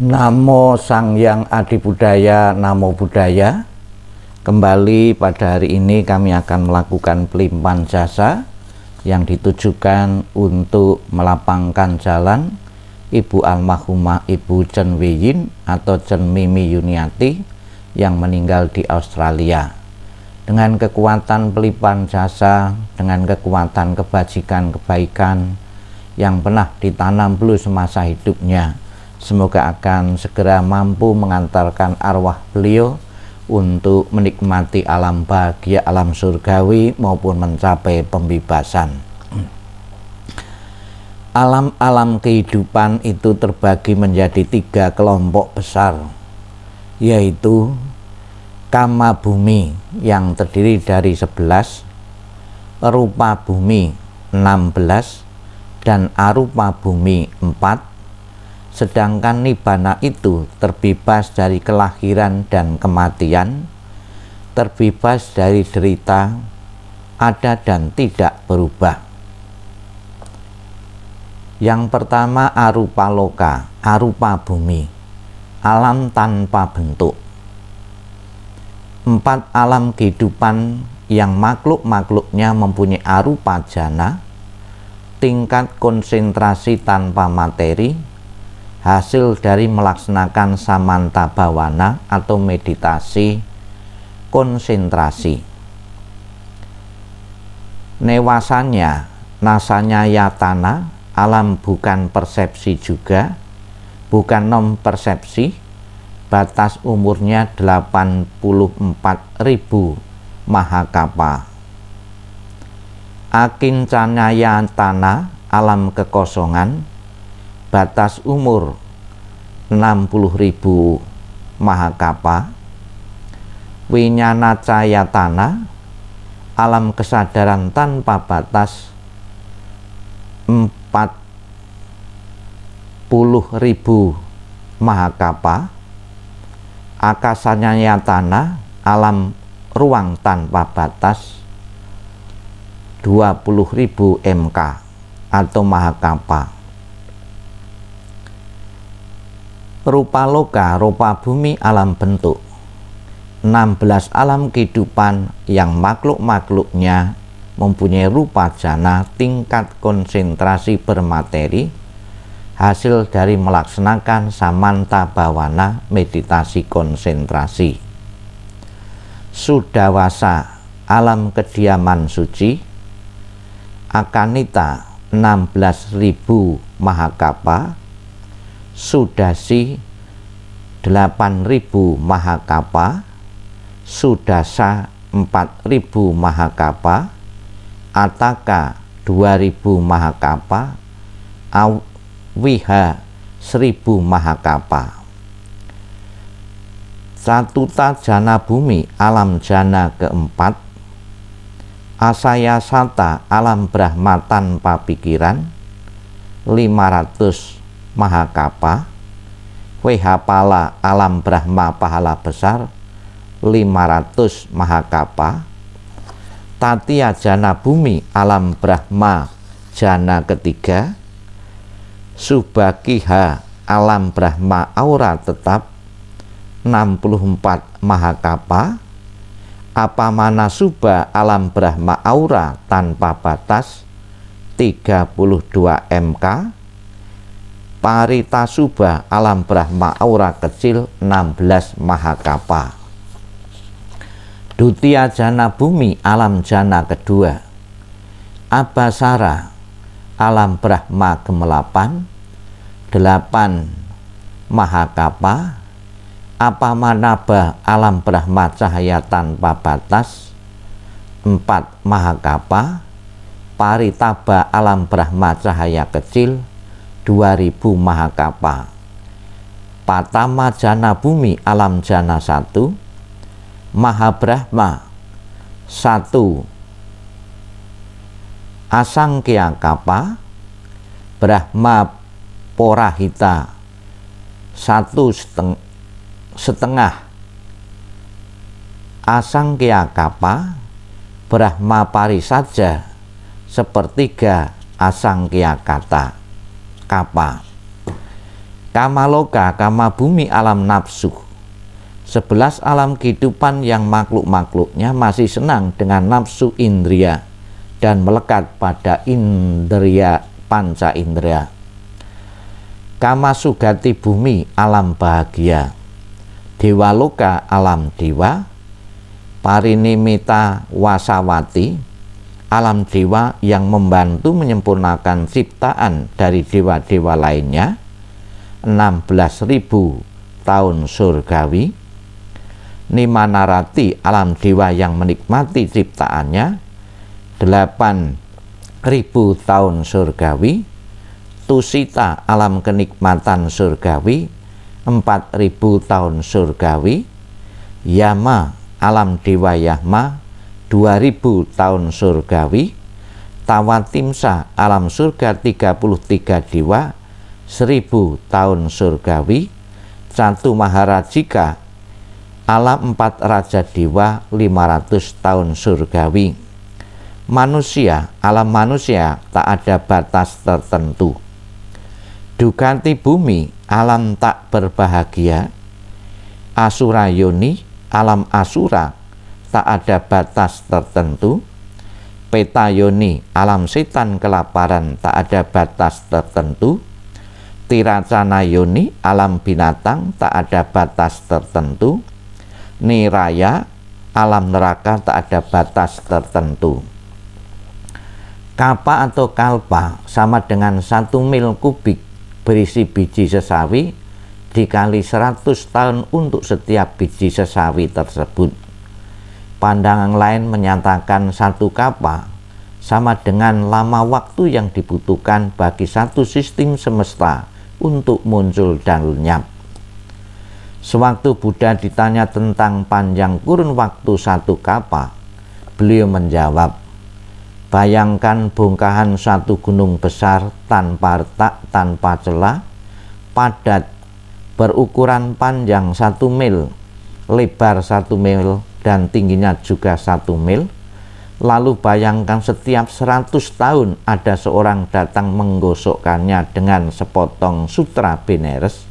Namo Sang Yang Adi Budaya, Namo Budaya. Kembali pada hari ini kami akan melakukan pelimpahan jasa yang ditujukan untuk melapangkan jalan Ibu almarhumah Ibu Chen Weiyin atau Chen Mimi Yuniati yang meninggal di Australia. Dengan kekuatan pelimpahan jasa, dengan kekuatan kebajikan kebaikan yang pernah ditanam dulu semasa hidupnya, Semoga akan segera mampu mengantarkan arwah beliau untuk menikmati alam bahagia alam surgawi maupun mencapai pembebasan. Alam-alam kehidupan itu terbagi menjadi tiga kelompok besar, yaitu kama bumi yang terdiri dari 11, rupa bumi 16, dan arupa bumi 4, sedangkan nibana itu terbebas dari kelahiran dan kematian, terbebas dari derita, ada dan tidak berubah. Yang pertama arupa loka, arupa bumi, alam tanpa bentuk. Empat alam kehidupan yang makhluk-makhluknya mempunyai arupa jana, tingkat konsentrasi tanpa materi, hasil dari melaksanakan samanta bawana atau meditasi konsentrasi. Newasanya, nasanya yatana, alam bukan persepsi juga, bukan non persepsi, batas umurnya 84.000 mahakapa. Akincanaya tanah, alam kekosongan, batas umur 60.000 mahakapa winyana cahaya tanah alam kesadaran tanpa batas 40.000 mahakapa akasanya tanah alam ruang tanpa batas 20.000 MK atau mahakapa Rupa loka, rupa bumi, alam bentuk. 16 alam kehidupan yang makhluk-makhluknya mempunyai rupa jana tingkat konsentrasi bermateri hasil dari melaksanakan samanta bawana meditasi konsentrasi sudawasa alam kediaman suci akanita 16.000 mahakapa Sudasi 8000 Mahakapa, Sudasa 4000 Mahakapa, Ataka 2000 Mahakapa, Awiha 1000 Mahakapa. Satuta Jana Bumi Alam Jana keempat Asaya Sata Alam Brahmatan Papikiran lima ratus Mahakapa, Wehapala Alam Brahma Pahala Besar 500 Mahakapa, Tatia Jana Bumi Alam Brahma Jana Ketiga, Subakiha Alam Brahma Aura Tetap 64 Mahakapa, Apamana Suba Alam Brahma Aura Tanpa Batas 32 MK, Paritasuba alam Brahma aura kecil 16 Mahakapa Dutia jana bumi alam jana kedua Abasara alam Brahma gemelapan 8 Mahakapa Apamanaba alam Brahma cahaya tanpa batas 4 Mahakapa Paritaba alam Brahma cahaya kecil 2000 Mahakapa Patama Jana Bumi Alam Jana 1 Mahabrahma 1 Asangkya Kapa Brahma Porahita satu seteng setengah Asangkya Kapa Brahma Parisaja sepertiga Asangkya Kata Kapa? Kama loka, kama bumi alam nafsu. Sebelas alam kehidupan yang makhluk-makhluknya masih senang dengan nafsu indria dan melekat pada indria panca indria. Kama sugati bumi alam bahagia. Dewa loka alam dewa. Parinimita wasawati alam jiwa yang membantu menyempurnakan ciptaan dari jiwa-jiwa lainnya 16.000 tahun surgawi Nimanarati alam jiwa yang menikmati ciptaannya 8.000 tahun surgawi Tusita alam kenikmatan surgawi 4.000 tahun surgawi Yama alam dewa Yahma 2000 tahun surgawi, Tawatimsa alam surga 33 dewa 1000 tahun surgawi, Cantu Maharajika alam 4 raja dewa 500 tahun surgawi. Manusia, alam manusia tak ada batas tertentu. Dukanti bumi, alam tak berbahagia. Asura Yoni, alam asura tak ada batas tertentu peta yoni alam setan kelaparan tak ada batas tertentu tiracana yoni alam binatang tak ada batas tertentu niraya alam neraka tak ada batas tertentu kapa atau kalpa sama dengan satu mil kubik berisi biji sesawi dikali 100 tahun untuk setiap biji sesawi tersebut pandangan lain menyatakan satu kapal sama dengan lama waktu yang dibutuhkan bagi satu sistem semesta untuk muncul dan lenyap. Sewaktu Buddha ditanya tentang panjang kurun waktu satu kapal, beliau menjawab, "Bayangkan bongkahan satu gunung besar tanpa retak, tanpa celah, padat, berukuran panjang satu mil, lebar satu mil, dan tingginya juga satu mil. Lalu bayangkan setiap 100 tahun ada seorang datang menggosokkannya dengan sepotong sutra beneres.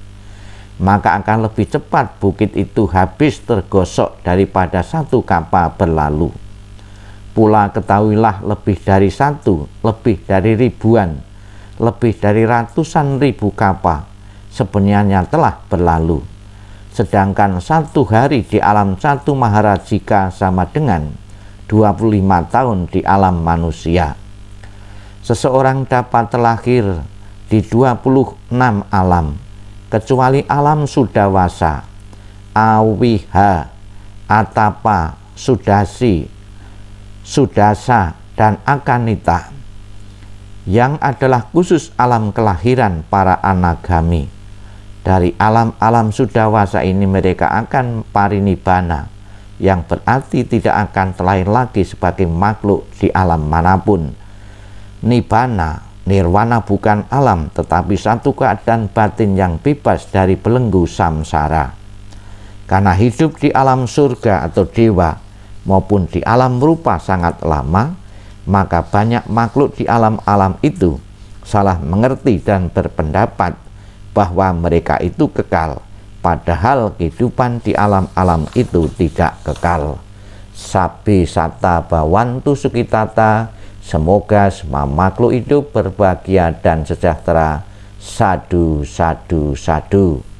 maka akan lebih cepat bukit itu habis tergosok daripada satu kapal berlalu. Pula ketahuilah lebih dari satu, lebih dari ribuan, lebih dari ratusan ribu kapal sebenarnya telah berlalu Sedangkan satu hari di alam satu maharajika sama dengan 25 tahun di alam manusia. Seseorang dapat terlahir di 26 alam, kecuali alam sudawasa, awiha, atapa, sudasi, sudasa, dan akanita yang adalah khusus alam kelahiran para anagami. Dari alam-alam sudawasa ini mereka akan parinibana, yang berarti tidak akan terlahir lagi sebagai makhluk di alam manapun. Nibana, nirwana bukan alam tetapi satu keadaan batin yang bebas dari belenggu samsara. Karena hidup di alam surga atau dewa maupun di alam rupa sangat lama, maka banyak makhluk di alam-alam itu salah mengerti dan berpendapat bahwa mereka itu kekal. Padahal kehidupan di alam-alam itu tidak kekal. Sabi sata bawantu sukitata, semoga semua makhluk hidup berbahagia dan sejahtera. Sadu, sadu, sadu.